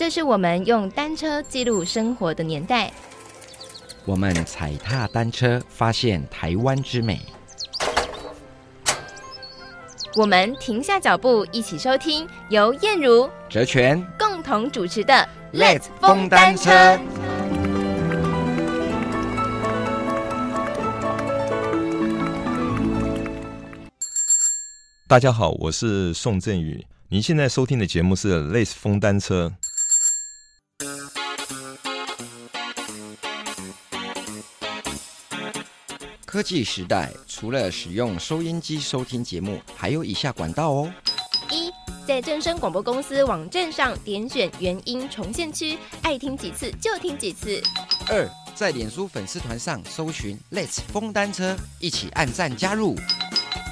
这是我们用单车记录生活的年代。我们踩踏单车，发现台湾之美。我们停下脚步，一起收听由燕如、哲权共同主持的《Let 风单车》。大家好，我是宋振宇。您现在收听的节目是《Let 风单车》。科技时代，除了使用收音机收听节目，还有以下管道哦：一，在正声广播公司网站上点选原音重现区，爱听几次就听几次；二，在脸书粉丝团上搜寻 Let's 风单车，一起按赞加入；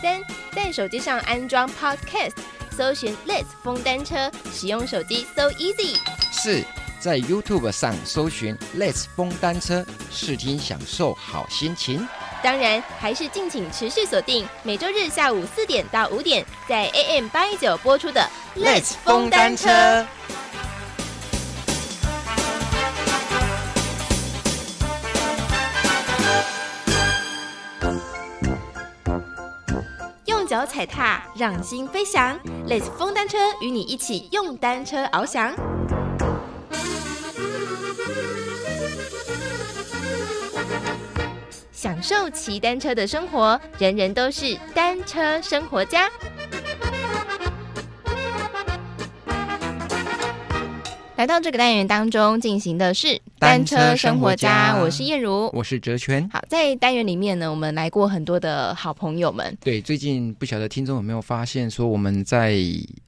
三，在手机上安装 Podcast，搜寻 Let's 风单车，使用手机 So Easy；四，在 YouTube 上搜寻 Let's 风单车，试听享受好心情。当然，还是敬请持续锁定每周日下午四点到五点在 AM 八一九播出的《Let's 风单车》。用脚踩踏，让心飞翔，《Let's 风单车》与你一起用单车翱翔。享受骑单车的生活，人人都是单车生活家。来到这个单元当中进行的是单车生活家，我是燕如，我是哲全。好，在单元里面呢，我们来过很多的好朋友们。对，最近不晓得听众有没有发现，说我们在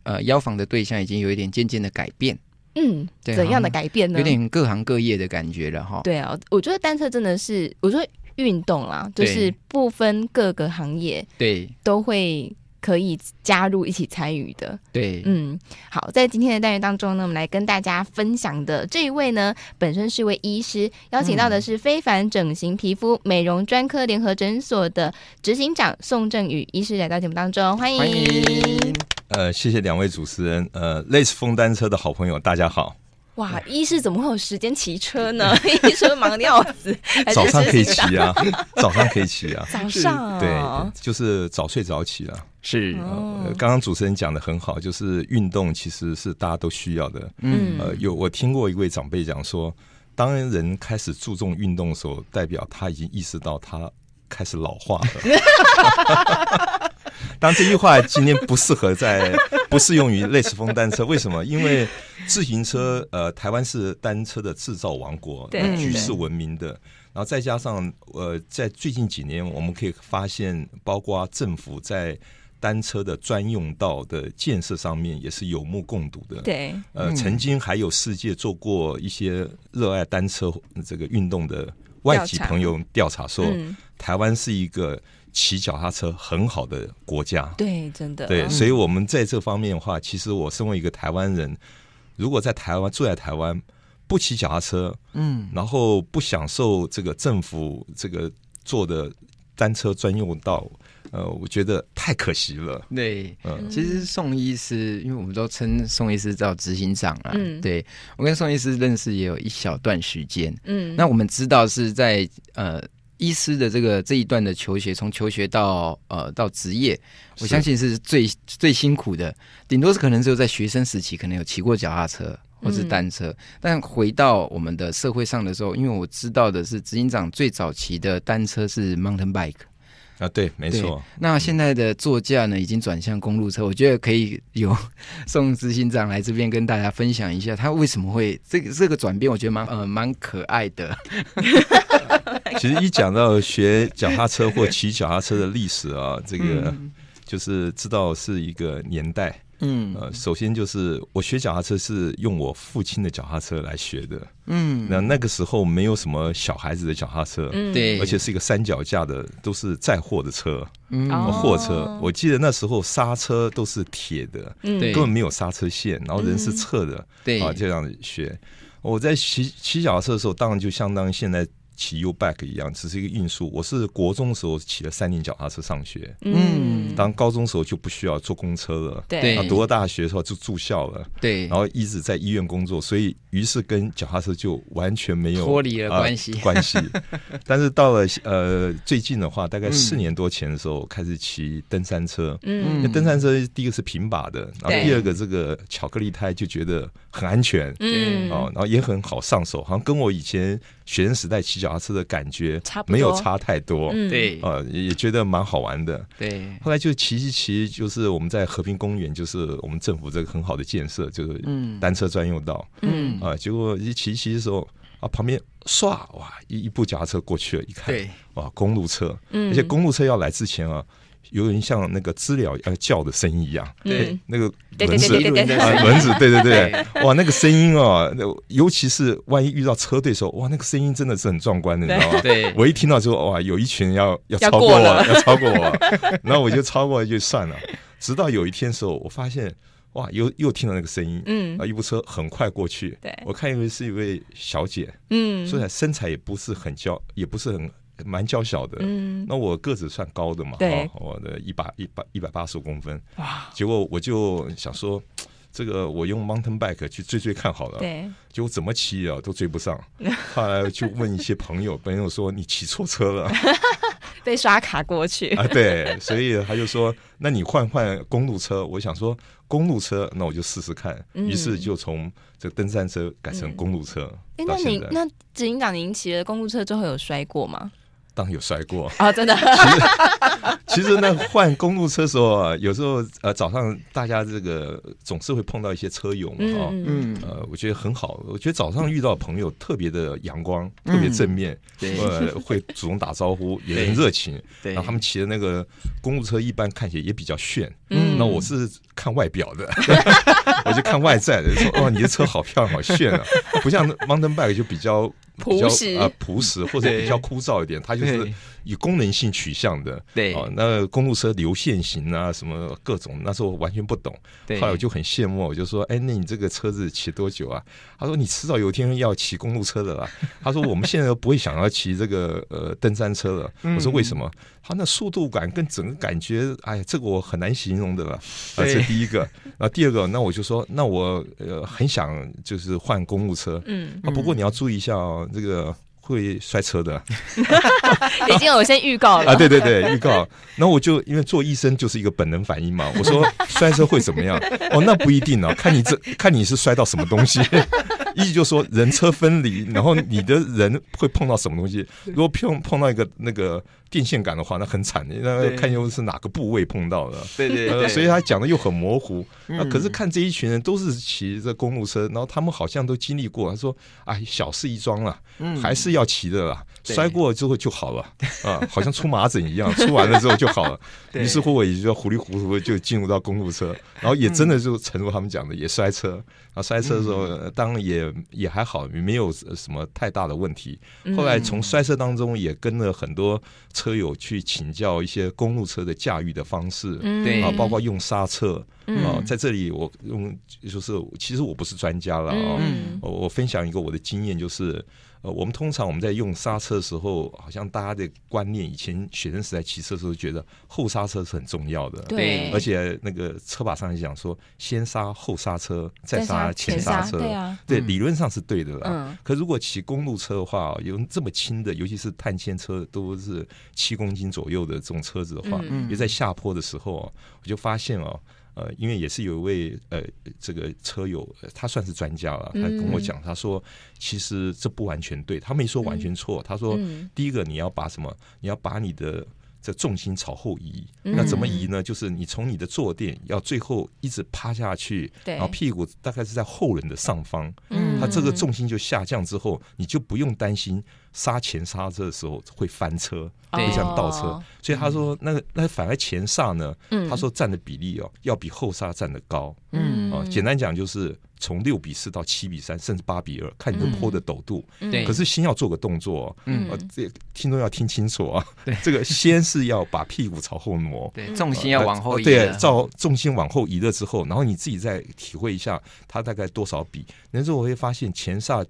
呃邀访的对象已经有一点渐渐的改变。嗯，怎样的改变呢？有点各行各业的感觉了哈。对啊，我觉得单车真的是，我说。运动啦，就是不分各个行业，对，都会可以加入一起参与的。对，嗯，好，在今天的单元当中呢，我们来跟大家分享的这一位呢，本身是位医师，邀请到的是非凡整形皮肤美容专科联合诊所的执行长宋振宇医师来到节目当中，欢迎。呃，谢谢两位主持人，呃，类似风单车的好朋友，大家好。哇！一是怎么会有时间骑车呢？一 车忙要死，早上可以骑啊，早上可以骑啊，早上对，就是早睡早起了。是，刚刚主持人讲的很好，就是运动其实是大家都需要的。嗯，呃，有我听过一位长辈讲说，当人开始注重运动的时候，代表他已经意识到他开始老化了。当然，这句话今天不适合在，不适用于类似风单车。为什么？因为自行车，呃，台湾是单车的制造王国，举世闻名的。然后再加上，呃，在最近几年，我们可以发现，包括政府在单车的专用道的建设上面也是有目共睹的。对，呃，曾经还有世界做过一些热爱单车这个运动的外籍朋友调查说，台湾是一个。骑脚踏车很好的国家，对，真的。对，所以，我们在这方面的话，其实我身为一个台湾人，如果在台湾住在台湾，不骑脚踏车，嗯，然后不享受这个政府这个做的单车专用道，呃，我觉得太可惜了。对，嗯，其实宋医师，因为我们都称宋医师叫执行长啊，嗯，对我跟宋医师认识也有一小段时间，嗯，那我们知道是在呃。医师的这个这一段的求学，从求学到呃到职业，我相信是最最辛苦的。顶多是可能只有在学生时期，可能有骑过脚踏车或是单车。但回到我们的社会上的时候，因为我知道的是，执行长最早骑的单车是 Mountain Bike。啊，对，没错。那现在的座驾呢，已经转向公路车，我觉得可以有 送执行长来这边跟大家分享一下，他为什么会这个这个转变，我觉得蛮呃蛮可爱的。其实一讲到学脚踏车或骑脚踏车的历史啊，这个就是知道是一个年代。嗯，呃，首先就是我学脚踏车是用我父亲的脚踏车来学的，嗯，那那个时候没有什么小孩子的脚踏车，对，而且是一个三脚架的，都是载货的车，嗯，货车。我记得那时候刹车都是铁的，对，根本没有刹车线，然后人是侧的，对，啊，这样学。我在骑骑脚踏车的时候，当然就相当于现在。骑 Ubike 一样，只是一个运输。我是国中时候骑了三年脚踏车上学，嗯，当高中时候就不需要坐公车了。对，读了大学的时候就住校了。对，然后一直在医院工作，所以于是跟脚踏车就完全没有脱离了关系关系。但是到了呃最近的话，大概四年多前的时候开始骑登山车。嗯，登山车第一个是平把的，然后第二个这个巧克力胎就觉得很安全。嗯，哦，然后也很好上手，好像跟我以前学生时代骑脚。滑车的感觉，没有差太多，对，呃，也觉得蛮好玩的。对，后来就骑骑骑，就是我们在和平公园，就是我们政府这个很好的建设，就是单车专用道，嗯，啊，结果一骑骑的时候，啊，旁边唰哇，一一部夹车过去了，一看，哇，公路车，而且公路车要来之前啊。有点像那个知了呃叫的声音一样，对，那个蚊子，蚊子，对对对，哇，那个声音哦，那尤其是万一遇到车队时候，哇，那个声音真的是很壮观的，你知道吗？我一听到之后，哇，有一群要要超过我，要超过我，然后我就超过就算了。直到有一天时候，我发现哇，又又听到那个声音，嗯，啊，一部车很快过去，对我看因为是一位小姐，嗯，虽然身材也不是很娇，也不是很。蛮娇小的，那我个子算高的嘛？对，我的一百一百一百八十公分。哇！结果我就想说，这个我用 mountain bike 去追追看好了。对，结果怎么骑啊都追不上。后来就问一些朋友，朋友说你骑错车了，被刷卡过去啊？对，所以他就说，那你换换公路车。我想说公路车，那我就试试看。于是就从这登山车改成公路车。哎，那你那执行港，您骑了公路车之后有摔过吗？有摔过啊？真的。其实呢，换公路车时候，有时候呃，早上大家这个总是会碰到一些车友嘛嗯，呃，我觉得很好。我觉得早上遇到朋友特别的阳光，特别正面，呃，会主动打招呼，也很热情。然后他们骑的那个公路车一般看起来也比较炫。嗯，那我是看外表的，我就看外在的，说哇，你的车好漂亮，好炫啊，不像 mountain bike 就比较。朴实啊，朴实 或者比较枯燥一点，它就是以功能性取向的。对啊，那公路车流线型啊，什么各种，那时候完全不懂。后来我就很羡慕，我就说：“哎，那你这个车子骑多久啊？”他说：“你迟早有一天要骑公路车的啦。” 他说：“我们现在都不会想要骑这个呃登山车了。”我说：“为什么？”他那速度感跟整个感觉，哎呀，这个我很难形容的了。啊，这第一个那第二个，那我就说，那我呃很想就是换公路车。嗯，不过你要注意一下哦。这个会摔车的，已经我先预告了啊！对对对，预告。那我就因为做医生就是一个本能反应嘛，我说 摔车会怎么样？哦，那不一定哦，看你这看你是摔到什么东西。意思就说人车分离，然后你的人会碰到什么东西？如果碰碰到一个那个电线杆的话，那很惨。那看又是哪个部位碰到的？对对对。所以他讲的又很模糊。那可是看这一群人都是骑着公路车，然后他们好像都经历过。他说：“哎，小事一桩了，还是要骑的啦。摔过之后就好了啊，好像出麻疹一样，出完了之后就好了。”于是乎我也就糊里糊涂就进入到公路车，然后也真的就成如他们讲的也摔车。然后摔车的时候，当然也。也也还好，没有什么太大的问题。后来从摔车当中也跟了很多车友去请教一些公路车的驾驭的方式，对啊，包括用刹车啊。在这里我用就是，其实我不是专家了啊，嗯，我分享一个我的经验就是。呃，我们通常我们在用刹车的时候，好像大家的观念，以前学生时代骑车时候觉得后刹车是很重要的，对，而且那个车把上也讲说先刹后刹车，再刹前刹车，对对，理论上是对的啊。可如果骑公路车的话，有这么轻的，尤其是碳纤车都是七公斤左右的这种车子的话，因为在下坡的时候，我就发现啊。呃，因为也是有一位呃，这个车友，他算是专家了，他跟我讲，他说，其实这不完全对，他没说完全错，他说，第一个你要把什么，你要把你的。这重心朝后移，那怎么移呢？就是你从你的坐垫要最后一直趴下去，然后屁股大概是在后轮的上方，它这个重心就下降之后，你就不用担心刹前刹车的时候会翻车，不像倒车。所以他说，那个那反而前刹呢，他说占的比例哦，要比后刹占的高。嗯，哦，简单讲就是。从六比四到七比三，甚至八比二，看你的坡的陡度。对，可是先要做个动作。嗯，这听众要听清楚啊。对，这个先是要把屁股朝后挪，重心要往后移。对，照重心往后移了之后，然后你自己再体会一下，它大概多少比。那时候我会发现前刹。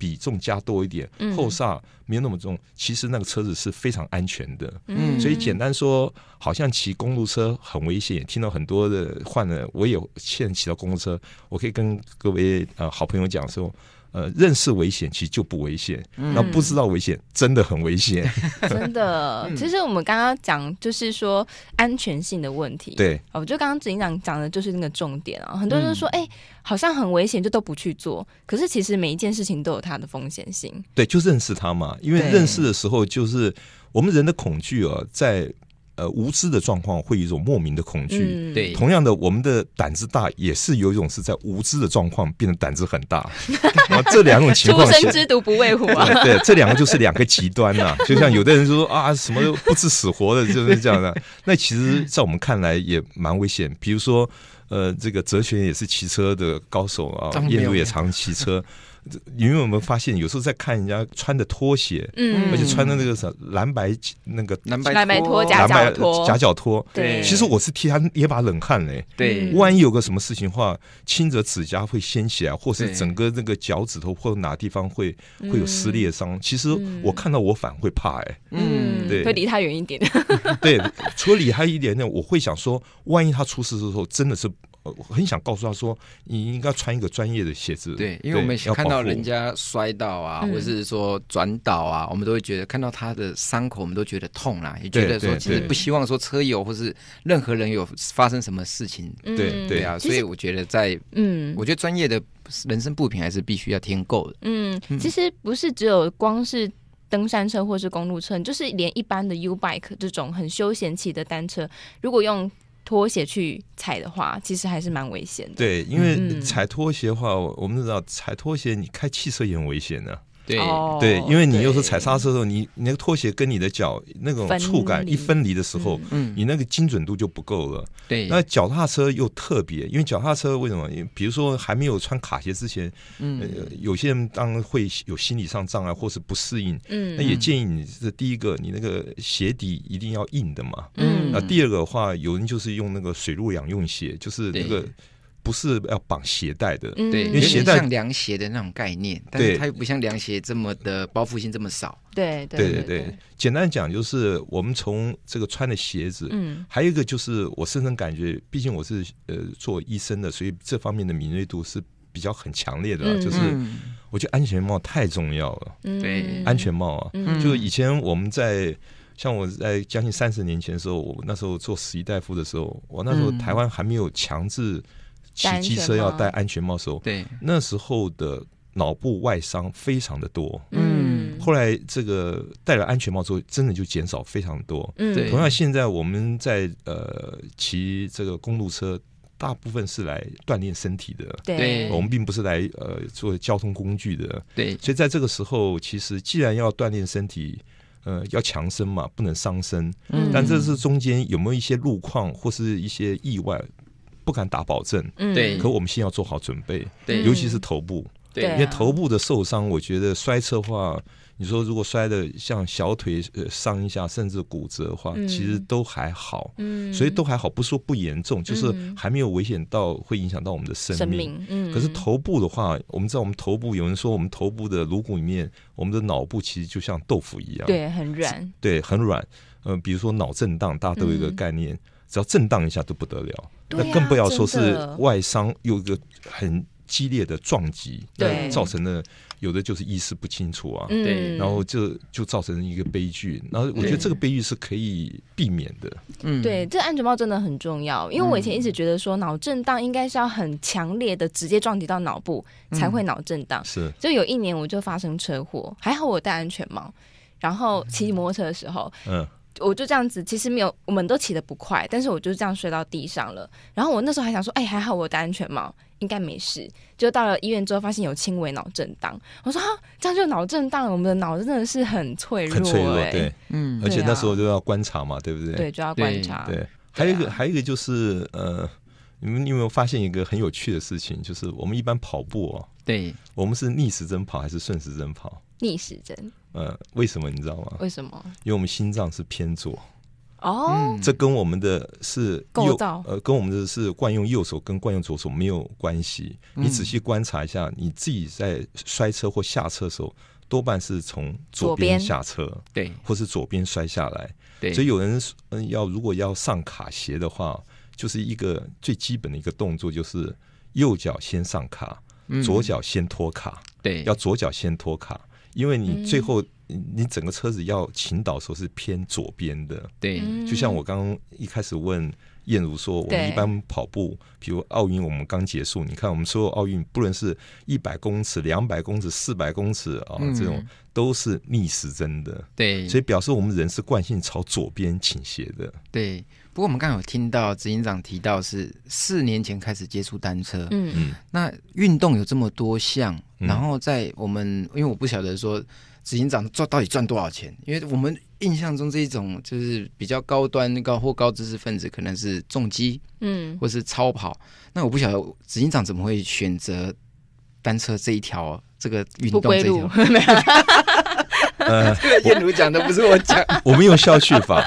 比重加多一点，后刹没有那么重，其实那个车子是非常安全的。嗯，所以简单说，好像骑公路车很危险。听到很多的患了，我也现在骑到公路车，我可以跟各位呃好朋友讲说。呃，认识危险其实就不危险，那不知道危险真的很危险。真的，其实我们刚刚讲就是说安全性的问题，对，哦，就刚刚执行长讲的就是那个重点啊。很多人说，哎，好像很危险，就都不去做。可是其实每一件事情都有它的风险性。对，就认识它嘛，因为认识的时候就是我们人的恐惧啊，在。呃，无知的状况会有一种莫名的恐惧。对，同样的，我们的胆子大也是有一种是在无知的状况变得胆子很大。这两种情况，初生之毒不畏虎啊。对，这两个就是两个极端呐。就像有的人说啊，什么不知死活的，就是这样的。那其实，在我们看来也蛮危险。比如说，呃，这个哲学也是骑车的高手啊，夜路也常骑车。因为我们发现，有时候在看人家穿的拖鞋，嗯，而且穿的那个啥蓝白那个蓝白拖、蓝白拖、夹脚拖，对，其实我是替他捏把冷汗嘞。对，万一有个什么事情的话，轻则指甲会掀起来，或是整个那个脚趾头或者哪地方会会有撕裂伤。其实我看到我反而会怕哎，嗯，对，会离他远一点。对，除了离他一点，我会想说，万一他出事之后，真的是。呃，我很想告诉他说，你应该穿一个专业的鞋子。对，因为我们看到人家摔倒啊，或者是说转倒啊，我们都会觉得看到他的伤口，我们都觉得痛啦，也觉得说其实不希望说车友或是任何人有发生什么事情。对对啊，所以我觉得在嗯，我觉得专业的人生步品还是必须要添够的。嗯，其实不是只有光是登山车或是公路车，就是连一般的 U bike 这种很休闲骑的单车，如果用。拖鞋去踩的话，其实还是蛮危险的。对，因为踩拖鞋的话，我们知道踩拖鞋，你开汽车也很危险啊。对对，因为你又是踩刹车的时候，你你那个拖鞋跟你的脚那种触感一分离的时候，嗯，你那个精准度就不够了。对，那脚踏车又特别，因为脚踏车为什么？比如说还没有穿卡鞋之前，嗯，有些人当然会有心理上障碍或是不适应，嗯，那也建议你是第一个，你那个鞋底一定要硬的嘛，嗯，那第二个的话，有人就是用那个水陆两用鞋，就是那个。不是要绑鞋带的，对，因为鞋带像凉鞋的那种概念，但是它又不像凉鞋这么的包覆性这么少。对，对，对，简单讲就是我们从这个穿的鞋子，嗯，还有一个就是我深深感觉，毕竟我是呃做医生的，所以这方面的敏锐度是比较很强烈的。就是我觉得安全帽太重要了，对，安全帽啊，就以前我们在像我在将近三十年前的时候，我那时候做实习大夫的时候，我那时候台湾还没有强制。骑机车要戴安全帽的时候，对那时候的脑部外伤非常的多，嗯，后来这个戴了安全帽之后，真的就减少非常多，嗯。同样，现在我们在呃骑这个公路车，大部分是来锻炼身体的，对，我们并不是来呃做交通工具的，对。所以在这个时候，其实既然要锻炼身体，呃，要强身嘛，不能伤身，嗯。但这是中间有没有一些路况或是一些意外？不敢打保证，对。可我们先要做好准备，对。尤其是头部，对。因为头部的受伤，我觉得摔车的话，你说如果摔的像小腿伤一下，甚至骨折的话，其实都还好，嗯，所以都还好，不说不严重，就是还没有危险到会影响到我们的生命，嗯。可是头部的话，我们知道我们头部，有人说我们头部的颅骨里面，我们的脑部其实就像豆腐一样，对，很软，对，很软。呃，比如说脑震荡，大家都有一个概念。只要震荡一下都不得了，那更不要说是外伤，有一个很激烈的撞击，对造成的有的就是意识不清楚啊，对，然后就就造成一个悲剧。然后我觉得这个悲剧是可以避免的。嗯，对，这安全帽真的很重要，因为我以前一直觉得说脑震荡应该是要很强烈的直接撞击到脑部才会脑震荡，是。就有一年我就发生车祸，还好我戴安全帽，然后骑摩托车的时候，嗯。我就这样子，其实没有，我们都起的不快，但是我就是这样睡到地上了。然后我那时候还想说，哎，还好我戴安全帽，应该没事。就到了医院之后，发现有轻微脑震荡。我说，这样就脑震荡，我们的脑真的是很脆弱，很脆弱，对，嗯。而且那时候就要观察嘛，对不对？对，就要观察。对，还有一个，还有一个就是，呃，你们有没有发现一个很有趣的事情？就是我们一般跑步，哦，对我们是逆时针跑还是顺时针跑？逆时针，呃，为什么你知道吗？为什么？因为我们心脏是偏左哦，这跟我们的是构造，呃，跟我们的是惯用右手跟惯用左手没有关系。你仔细观察一下，你自己在摔车或下车的时候，多半是从左边下车，对，或是左边摔下来，对。所以有人嗯要如果要上卡鞋的话，就是一个最基本的一个动作，就是右脚先上卡，左脚先脱卡，对，要左脚先脱卡。因为你最后你整个车子要倾倒时候是偏左边的，对，就像我刚一开始问。燕如说，我们一般跑步，比如奥运我们刚结束，你看我们所有奥运，不能是一百公尺、两百公尺、四百公尺啊，这种都是逆时针的。对，所以表示我们人是惯性朝左边倾斜的。对，不过我们刚刚有听到执行长提到是四年前开始接触单车。嗯嗯。那运动有这么多项，然后在我们因为我不晓得说执行长赚到底赚多少钱，因为我们。印象中这一种就是比较高端高或高知识分子，可能是重机，嗯，或是超跑。那我不晓得紫金长怎么会选择单车这一条这个运动路。条。呃，燕如讲的不是我讲，我们用消去法。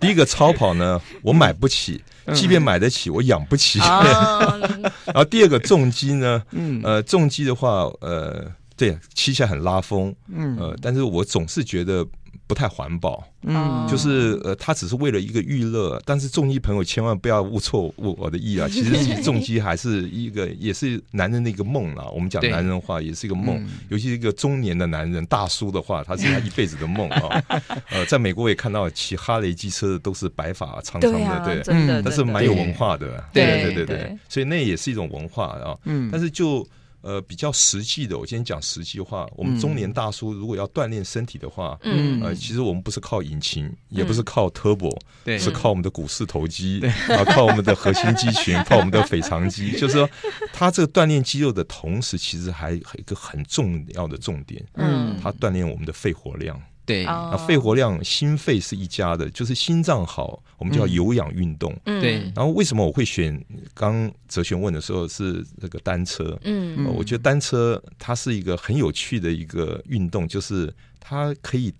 第一个超跑呢，我买不起，即便买得起，我养不起。然后第二个重机呢，呃，重机的话，呃，对，骑起来很拉风，嗯，呃，但是我总是觉得。不太环保，嗯，就是呃，他只是为了一个娱乐，但是重机朋友千万不要误错误我的意啊！其实重机还是一个，也是男人的一个梦啦。我们讲男人话，也是一个梦，尤其一个中年的男人，大叔的话，他是他一辈子的梦啊。呃，在美国也看到骑哈雷机车的都是白发苍苍的，对，真的，但是蛮有文化的，对对对对，所以那也是一种文化啊。嗯，但是就。呃，比较实际的，我今天讲实际话，我们中年大叔如果要锻炼身体的话，嗯，呃，其实我们不是靠引擎，也不是靠 turbo，对，是靠我们的股四头肌，对，啊，靠我们的核心肌群，靠我们的腓肠肌，就是说，他这个锻炼肌肉的同时，其实还有一个很重要的重点，嗯，它锻炼我们的肺活量。对啊，肺活量、心肺是一家的，就是心脏好，我们就要有氧运动。对，然后为什么我会选刚哲学问的时候是那个单车？嗯，我觉得单车它是一个很有趣的一个运动，就是它可以。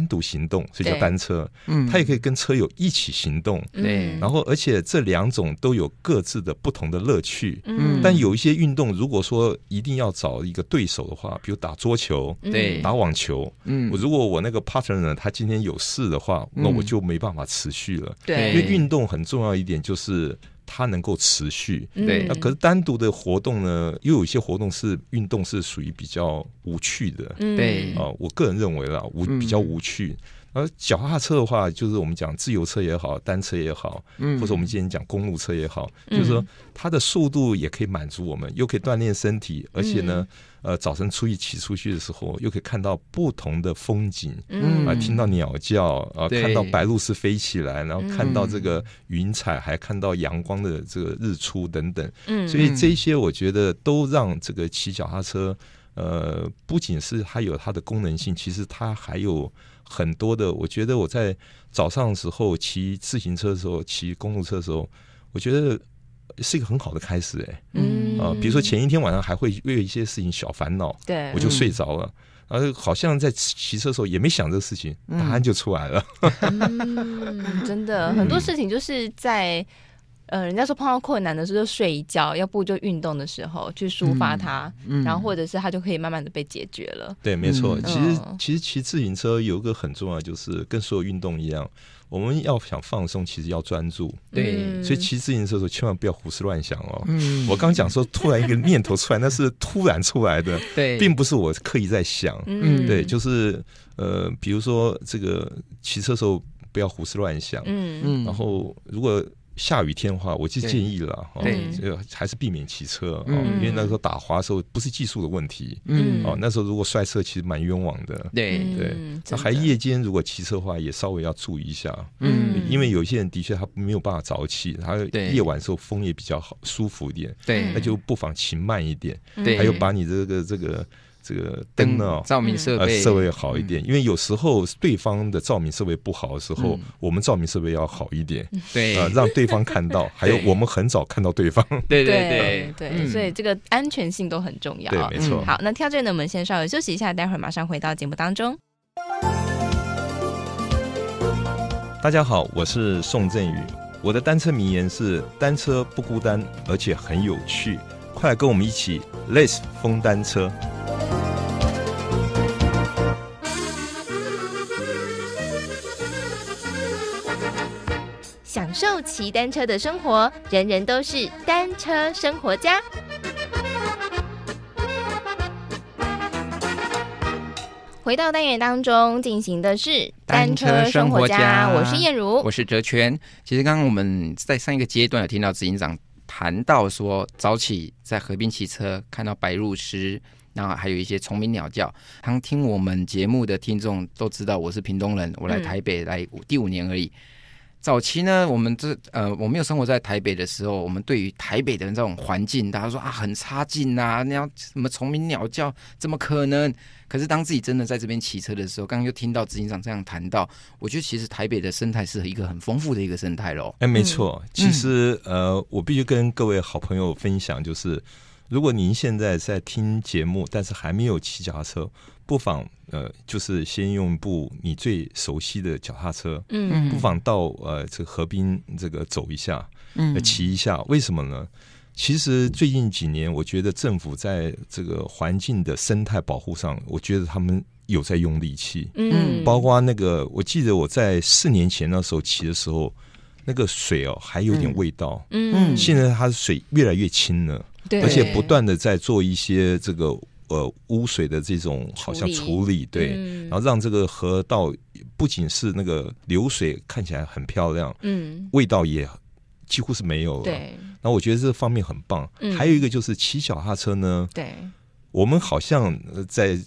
单独行动，所以叫单车。嗯，他也可以跟车友一起行动。对，然后而且这两种都有各自的不同的乐趣。嗯，但有一些运动，如果说一定要找一个对手的话，比如打桌球，对，打网球。嗯，如果我那个 partner 呢，他今天有事的话，那我就没办法持续了。对，因为运动很重要一点就是。它能够持续，对。那可是单独的活动呢，又有一些活动是运动，是属于比较无趣的，对。啊，我个人认为啦，无比较无趣。而脚踏车的话，就是我们讲自由车也好，单车也好，或者我们今天讲公路车也好，就是说它的速度也可以满足我们，又可以锻炼身体，而且呢。呃，早晨出一起出去的时候，又可以看到不同的风景，嗯，啊，听到鸟叫，啊，看到白鹭鸶飞起来，然后看到这个云彩，还看到阳光的这个日出等等。嗯，所以这些我觉得都让这个骑脚踏车，呃，不仅是它有它的功能性，其实它还有很多的。我觉得我在早上的时候骑自行车的时候，骑公路车的时候，我觉得。是一个很好的开始哎，嗯啊，比如说前一天晚上还会为一些事情小烦恼，对，我就睡着了，然后好像在骑车的时候也没想这个事情，答案就出来了，嗯，真的很多事情就是在。呃，人家说碰到困难的时候就睡一觉，要不就运动的时候去抒发它，然后或者是它就可以慢慢的被解决了。对，没错。其实其实骑自行车有一个很重要，就是跟所有运动一样，我们要想放松，其实要专注。对，所以骑自行车的时候千万不要胡思乱想哦。嗯。我刚讲说，突然一个念头出来，那是突然出来的，对，并不是我刻意在想。嗯。对，就是呃，比如说这个骑车的时候不要胡思乱想。嗯嗯。然后如果。下雨天的话，我就建议了，对，还是避免骑车，因为那时候打滑的时候不是技术的问题，嗯，哦，那时候如果摔车其实蛮冤枉的，对对，还夜间如果骑车的话也稍微要注意一下，嗯，因为有些人的确他没有办法早起，他夜晚时候风也比较好，舒服一点，对，那就不妨骑慢一点，对，还有把你这个这个。这个灯啊，照明设备设备好一点，因为有时候对方的照明设备不好的时候，我们照明设备要好一点，对，啊，让对方看到，还有我们很早看到对方，对对对对，所以这个安全性都很重要，对，没错。好，那跳这呢，我们先稍微休息一下，待会儿马上回到节目当中。大家好，我是宋振宇，我的单车名言是：单车不孤单，而且很有趣，快来跟我们一起 l 似，s 风单车。骑单车的生活，人人都是单车生活家。回到单元当中进行的是单车生活家，我是燕如，我是哲全。其实刚刚我们在上一个阶段有听到执行长谈到说，早起在河边骑车，看到白鹭鸶，然后还有一些虫鸣鸟叫。常听我们节目的听众都知道，我是屏东人，我来台北来第五年而已。早期呢，我们这呃，我没有生活在台北的时候，我们对于台北的这种环境，大家说啊很差劲呐，那样什么虫鸣鸟叫怎么可能？可是当自己真的在这边骑车的时候，刚刚又听到执行长这样谈到，我觉得其实台北的生态是一个很丰富的一个生态喽。哎，没错，其实呃，我必须跟各位好朋友分享就是。如果您现在在听节目，但是还没有骑脚踏车，不妨呃，就是先用部你最熟悉的脚踏车，嗯，不妨到呃这河滨这个走一下，嗯，骑一下。为什么呢？其实最近几年，我觉得政府在这个环境的生态保护上，我觉得他们有在用力气，嗯，包括那个，我记得我在四年前那时候骑的时候，那个水哦还有点味道，嗯，现在它的水越来越清了。而且不断的在做一些这个呃污水的这种好像处理，对，然后让这个河道不仅是那个流水看起来很漂亮，嗯，味道也几乎是没有了。那我觉得这方面很棒。还有一个就是骑脚踏车呢，对，我们好像在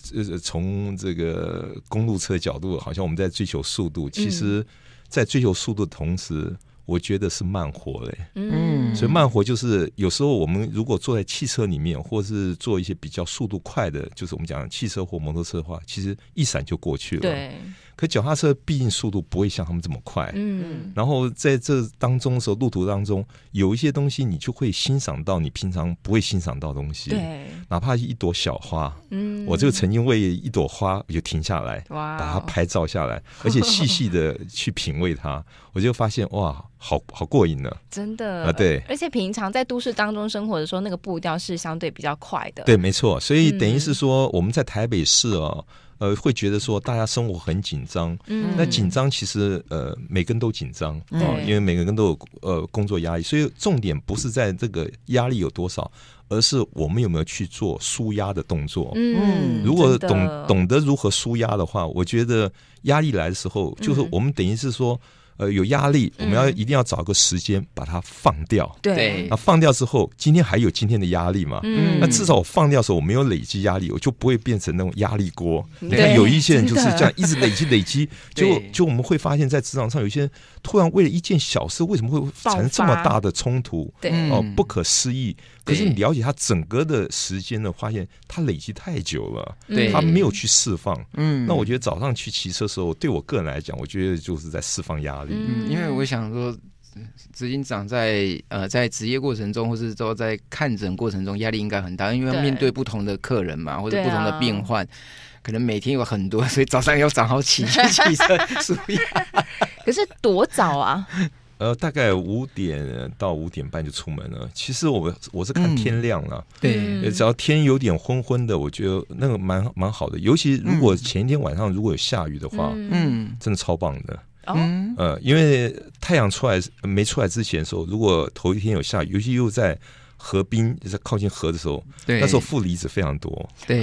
从这个公路车角度，好像我们在追求速度，其实在追求速度的同时。我觉得是慢活嘞，嗯，所以慢活就是有时候我们如果坐在汽车里面，或是做一些比较速度快的，就是我们讲汽车或摩托车的话，其实一闪就过去了。对。可脚踏车毕竟速度不会像他们这么快，嗯，然后在这当中的时候，路途当中有一些东西，你就会欣赏到你平常不会欣赏到东西，对，哪怕一朵小花，嗯，我就曾经为一朵花，我就停下来，哇，把它拍照下来，而且细细的去品味它，我就发现哇，好好过瘾呢，真的啊，对，而且平常在都市当中生活的时候，那个步调是相对比较快的，对，没错，所以等于是说我们在台北市哦。呃，会觉得说大家生活很紧张，那紧张其实呃每个人都紧张啊，因为每个人都有呃工作压力，所以重点不是在这个压力有多少，而是我们有没有去做舒压的动作。嗯，如果懂懂得如何舒压的话，我觉得压力来的时候，就是我们等于是说。呃，有压力，我们要一定要找个时间把它放掉。对，那放掉之后，今天还有今天的压力嘛？嗯，那至少我放掉的时候，我没有累积压力，我就不会变成那种压力锅。你看，有一些人就是这样，一直累积累积，就就我们会发现，在职场上，有些人突然为了一件小事，为什么会产生这么大的冲突？对，哦，不可思议。可是你了解他整个的时间呢？发现他累积太久了，对他没有去释放。嗯，那我觉得早上去骑车的时候，对我个人来讲，我觉得就是在释放压力。嗯，因为我想说，植金长在呃，在职业过程中，或是说在看诊过程中，压力应该很大，因为要面对不同的客人嘛，或者不同的病患，可能每天有很多，所以早上要早好起，起身输液。可是多早啊？呃，大概五点到五点半就出门了。其实我我是看天亮了，对，只要天有点昏昏的，我觉得那个蛮蛮好的。尤其如果前一天晚上如果有下雨的话，嗯，真的超棒的。嗯呃，因为太阳出来没出来之前的时候，如果头一天有下雨，尤其又在。河冰就是靠近河的时候，那时候负离子非常多，对，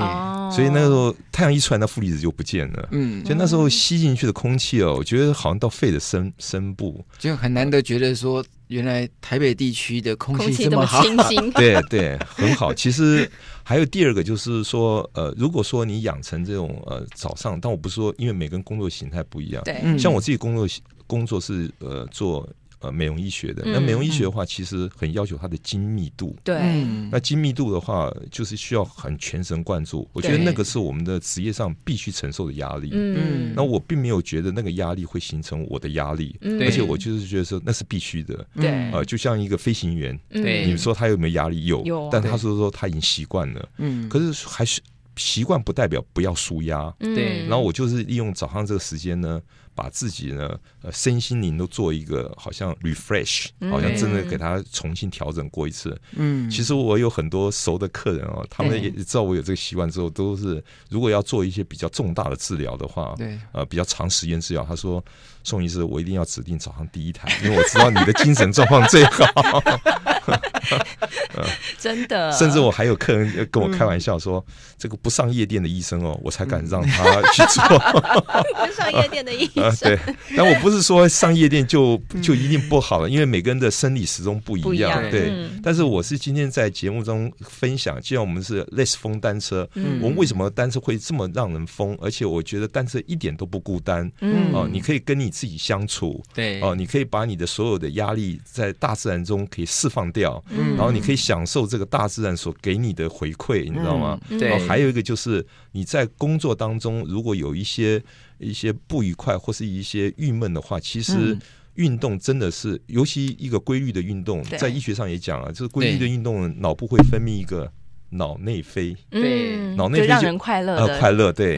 所以那时候太阳一出来，那负离子就不见了。嗯，就那时候吸进去的空气哦，我觉得好像到肺的深深部，就很难得觉得说，原来台北地区的空气这么清新，对对，很好。其实还有第二个就是说，呃，如果说你养成这种呃早上，但我不是说，因为每个人工作形态不一样，对，像我自己工作工作是呃做。呃，美容医学的那美容医学的话，其实很要求它的精密度。对，那精密度的话，就是需要很全神贯注。我觉得那个是我们的职业上必须承受的压力。嗯，那我并没有觉得那个压力会形成我的压力，而且我就是觉得说那是必须的。对，呃，就像一个飞行员，你们说他有没有压力？有。有。但他说说他已经习惯了。嗯。可是还是习惯不代表不要舒压。对。然后我就是利用早上这个时间呢。把自己呢，身心灵都做一个好像 refresh，好像真的给他重新调整过一次。嗯，其实我有很多熟的客人哦，他们也知道我有这个习惯之后，都是如果要做一些比较重大的治疗的话，对，呃，比较长时间治疗，他说。宋医师，我一定要指定早上第一台，因为我知道你的精神状况最好。真的，甚至我还有客人跟我开玩笑说：“这个不上夜店的医生哦，我才敢让他去做。”不上夜店的医生，对。但我不是说上夜店就就一定不好了，因为每个人的生理始终不一样。对。但是我是今天在节目中分享，既然我们是类似疯单车，嗯，我们为什么单车会这么让人疯？而且我觉得单车一点都不孤单。嗯。哦，你可以跟你。自己相处，对哦，你可以把你的所有的压力在大自然中可以释放掉，然后你可以享受这个大自然所给你的回馈，你知道吗？对，还有一个就是你在工作当中如果有一些一些不愉快或是一些郁闷的话，其实运动真的是，尤其一个规律的运动，在医学上也讲啊，就是规律的运动，脑部会分泌一个。脑内啡，对，脑内啡就让人快乐快乐。对，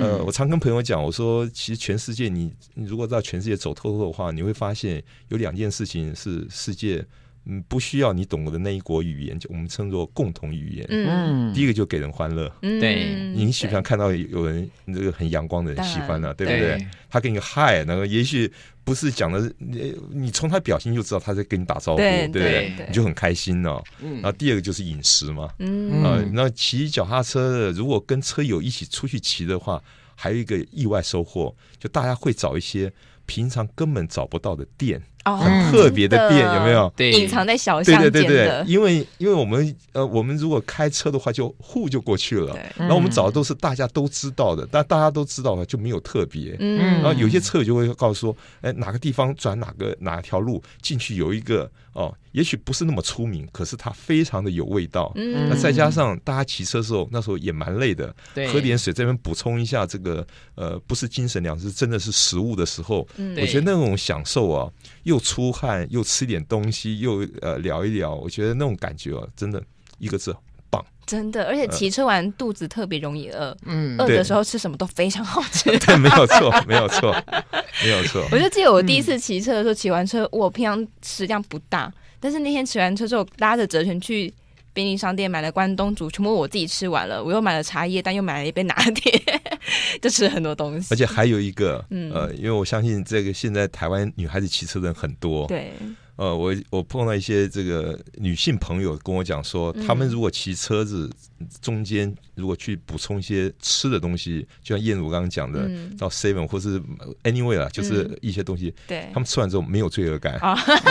呃，我常跟朋友讲，我说其实全世界，你你如果到全世界走透透的话，你会发现有两件事情是世界。嗯，不需要你懂我的那一国语言，就我们称作共同语言。嗯，第一个就给人欢乐。嗯，对你喜欢看到有人这个很阳光的人，喜欢了，对不对？他给你嗨，然后也许不是讲的，你你从他表情就知道他在跟你打招呼，对不对？你就很开心哦。嗯，然后第二个就是饮食嘛。嗯啊，那骑脚踏车，的，如果跟车友一起出去骑的话，还有一个意外收获，就大家会找一些平常根本找不到的店。很特别的店，有没有？对，隐藏在小巷。对对对对，因为因为我们呃，我们如果开车的话，就呼就过去了。然后我们找的都是大家都知道的，但大家都知道了就没有特别。嗯。然后有些车友就会告诉说，哎，哪个地方转哪个哪条路进去有一个哦，也许不是那么出名，可是它非常的有味道。嗯。那再加上大家骑车的时候，那时候也蛮累的，喝点水这边补充一下这个呃，不是精神粮，食，真的是食物的时候，我觉得那种享受啊，又。又出汗又吃点东西又呃聊一聊，我觉得那种感觉哦，真的一个字棒，真的。而且骑车完肚子特别容易饿，嗯，饿的时候吃什么都非常好吃。对，没有错，没有错，没有错。我就记得我第一次骑车的时候，骑完车我平常食量不大，但是那天骑完车之后拉着哲权去。便利商店买了关东煮，全部我自己吃完了。我又买了茶叶，但又买了一杯拿铁，就吃了很多东西。而且还有一个，呃，因为我相信这个现在台湾女孩子骑车的人很多。对，呃，我我碰到一些这个女性朋友跟我讲说，她们如果骑车子中间。如果去补充一些吃的东西，就像燕如刚刚讲的，到 seven 或是 anyway 啊，就是一些东西，对、他们吃完之后没有罪恶感，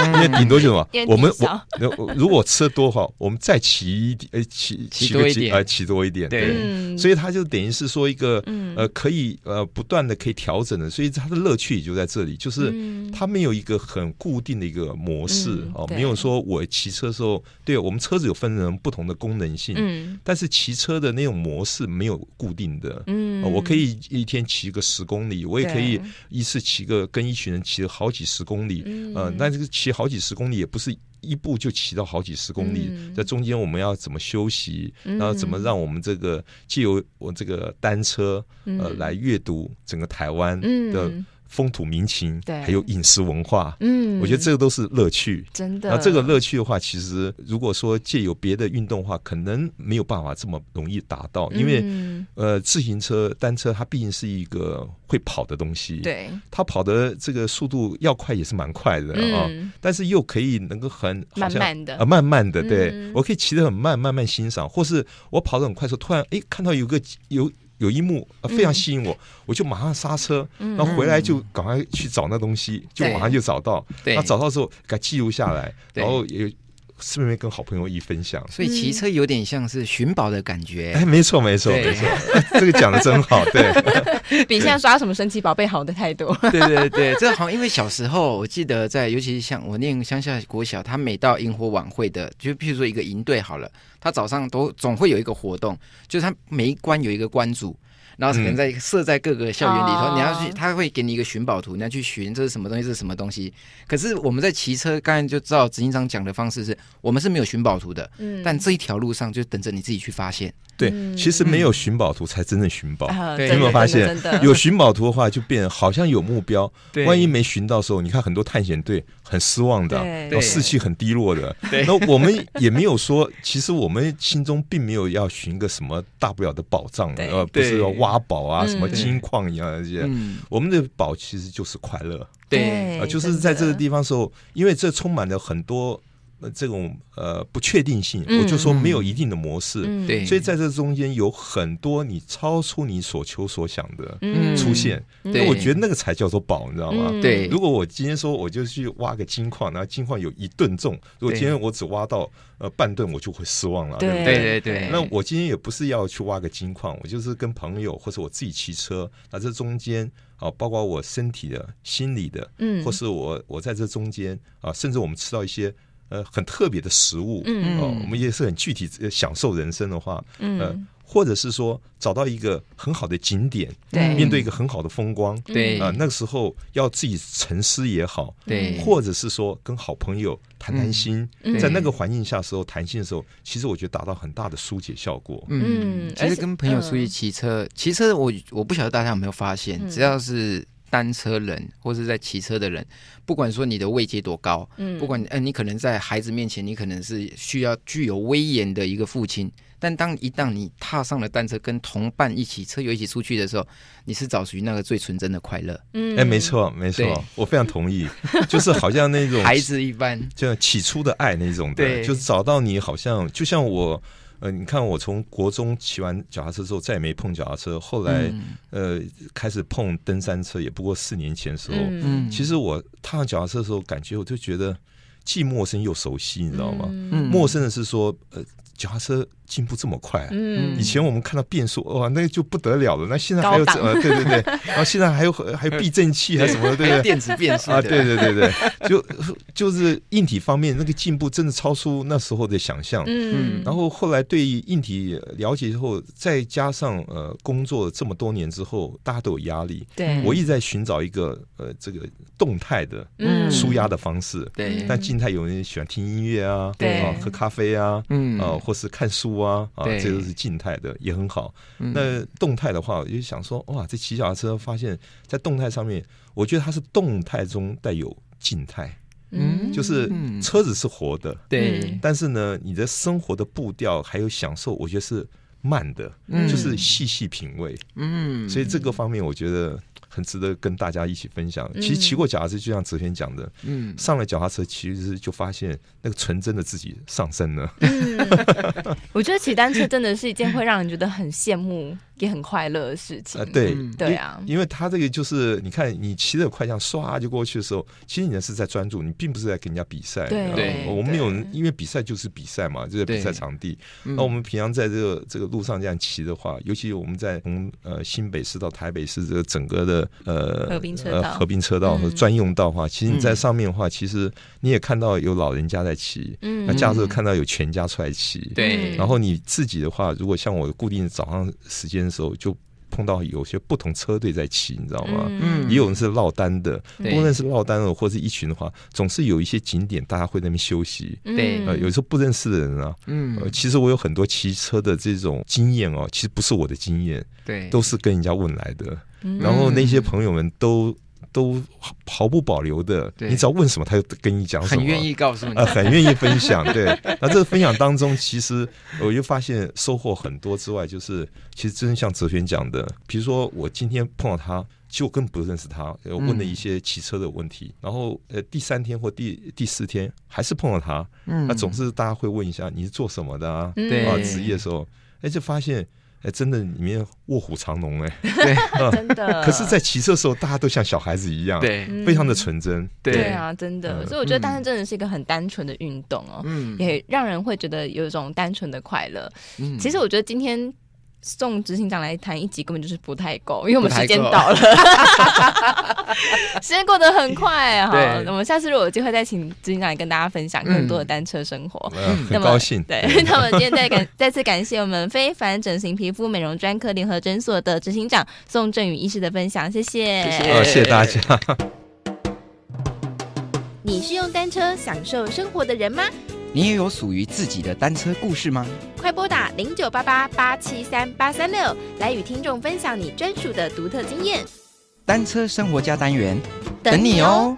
因为顶多就什嘛？我们我 如果吃的多哈，我们再骑一点，骑骑多一点，呃，骑多一点，对。所以他就等于是说一个呃，可以呃，不断的可以调整的，所以他的乐趣也就在这里，就是他没有一个很固定的一个模式哦，没有说我骑车的时候，对我们车子有分成不同的功能性，嗯，但是骑车的那种。模式没有固定的，嗯，我可以一天骑个十公里，我也可以一次骑个跟一群人骑好几十公里，嗯，呃，那这个骑好几十公里也不是一步就骑到好几十公里，在中间我们要怎么休息，然后怎么让我们这个借由我这个单车，呃，来阅读整个台湾的。风土民情，对，还有饮食文化，嗯，我觉得这个都是乐趣。真的，那这个乐趣的话，其实如果说借有别的运动的话，可能没有办法这么容易达到，因为呃，自行车、单车它毕竟是一个会跑的东西，对，它跑的这个速度要快也是蛮快的啊，但是又可以能够很慢慢的，啊，慢慢的，对我可以骑得很慢，慢慢欣赏，或是我跑的很快时候，突然哎看到有个有。有一幕非常吸引我，我就马上刹车，然后回来就赶快去找那东西，就马上就找到。那找到之后，给记录下来，然后也。是不是跟好朋友一分享？所以骑车有点像是寻宝的感觉。哎，没错没错没错，这个讲的真好，对，比现在刷什么神奇宝贝好的太多。对对对这好像因为小时候，我记得在，尤其是像我念乡下国小，他每到萤火晚会的，就譬如说一个营队好了，他早上都总会有一个活动，就是他每一关有一个关主。然后可能在设在各个校园里头，你要去，他会给你一个寻宝图，你要去寻这是什么东西，这是什么东西。可是我们在骑车，刚才就知道执行长讲的方式是我们是没有寻宝图的，嗯，但这一条路上就等着你自己去发现。对，其实没有寻宝图才真正寻宝。你有没有发现，有寻宝图的话就变好像有目标。万一没寻到时候，你看很多探险队很失望的，士气很低落的。那我们也没有说，其实我们心中并没有要寻个什么大不了的宝藏，呃，不是要挖宝啊，什么金矿一样这些。我们的宝其实就是快乐，对，就是在这个地方时候，因为这充满了很多。那这种呃不确定性，我就说没有一定的模式，对，所以在这中间有很多你超出你所求所想的出现，那我觉得那个才叫做宝，你知道吗？对。如果我今天说我就去挖个金矿，然后金矿有一吨重，如果今天我只挖到呃半吨，我就会失望了，对不对？对对对。那我今天也不是要去挖个金矿，我就是跟朋友或者我自己骑车，那这中间啊，包括我身体的、心理的，嗯，或是我我在这中间啊，甚至我们吃到一些。呃，很特别的食物，嗯嗯，我们也是很具体享受人生的话，嗯，或者是说找到一个很好的景点，对，面对一个很好的风光，对，啊，那个时候要自己沉思也好，对，或者是说跟好朋友谈谈心，在那个环境下时候谈心的时候，其实我觉得达到很大的疏解效果，嗯，其实跟朋友出去骑车，骑车我我不晓得大家有没有发现，只要是。单车人或者在骑车的人，不管说你的位阶多高，嗯，不管嗯，你可能在孩子面前，你可能是需要具有威严的一个父亲。但当一旦你踏上了单车，跟同伴一起、车友一起出去的时候，你是找寻那个最纯真的快乐。嗯，哎，没错，没错，我非常同意，就是好像那种 孩子一般，就起初的爱那种的，就找到你，好像就像我。呃，你看我从国中骑完脚踏车之后，再也没碰脚踏车。后来，呃，开始碰登山车，也不过四年前时候。其实我踏上脚踏车的时候，感觉我就觉得既陌生又熟悉，你知道吗？陌生的是说，呃，脚踏车。进步这么快，嗯，以前我们看到变速，哇，那就不得了了。那现在还有呃，对对对，然后现在还有还有避震器，还什么对不对？电子变速啊，对对对对，就就是硬体方面那个进步真的超出那时候的想象，嗯。然后后来对于硬体了解之后，再加上呃工作这么多年之后，大家都有压力，对我一直在寻找一个呃这个动态的嗯舒压的方式，对。但静态有人喜欢听音乐啊，对，啊，喝咖啡啊，嗯，啊，或是看书。啊啊，这都是静态的，也很好。那动态的话，我就想说，哇，这骑脚踏车，发现在动态上面，我觉得它是动态中带有静态，嗯，就是车子是活的，对。但是呢，你的生活的步调还有享受，我觉得是慢的，就是细细品味，嗯。所以这个方面，我觉得。很值得跟大家一起分享。其实骑过脚踏车就像昨天讲的，嗯，上了脚踏车，其实就发现那个纯真的自己上升了。我觉得骑单车真的是一件会让人觉得很羡慕也很快乐的事情。对对啊，因为他这个就是你看你骑的快，像唰就过去的时候，其实你是在专注，你并不是在跟人家比赛。对，我们没有因为比赛就是比赛嘛，就是比赛场地。那我们平常在这个这个路上这样骑的话，尤其我们在从呃新北市到台北市这个整个的。呃，合并车道和专用道话，其实你在上面的话，其实你也看到有老人家在骑，那假日看到有全家出来骑，对。然后你自己的话，如果像我固定早上时间的时候就。碰到有些不同车队在骑，你知道吗？嗯，也有人是落单的，不认识落单的或者一群的话，总是有一些景点，大家会在那边休息。对，呃，有时候不认识的人啊，嗯，其实我有很多骑车的这种经验哦，其实不是我的经验，对，都是跟人家问来的。然后那些朋友们都。都毫不保留的，你只要问什么，他就跟你讲什么。很愿意告诉你，啊，很愿意分享。对，那这个分享当中，其实我就发现收获很多。之外，就是其实真像哲轩讲的，比如说我今天碰到他，其实我更不认识他，问了一些骑车的问题。然后呃，第三天或第第四天还是碰到他，那总是大家会问一下你是做什么的啊？对，啊，职业的时候，哎，就发现。哎，真的里面卧虎藏龙哎，对，真的。可是，在骑车的时候，大家都像小孩子一样，对，非常的纯真。对啊，真的。所以，我觉得单车真的是一个很单纯的运动哦，嗯，也让人会觉得有一种单纯的快乐。其实，我觉得今天。送执行长来谈一集根本就是不太够，因为我们时间到了，时间过得很快哈。我们下次如果有机会再请执行长来跟大家分享更多的单车生活，么高兴。那么今天再感再次感谢我们非凡整形皮肤美容专科联合诊所的执行长宋振宇医师的分享，谢谢，谢谢大家。你是用单车享受生活的人吗？你也有属于自己的单车故事吗？快拨打零九八八八七三八三六来与听众分享你专属的独特经验。单车生活家单元，等你哦。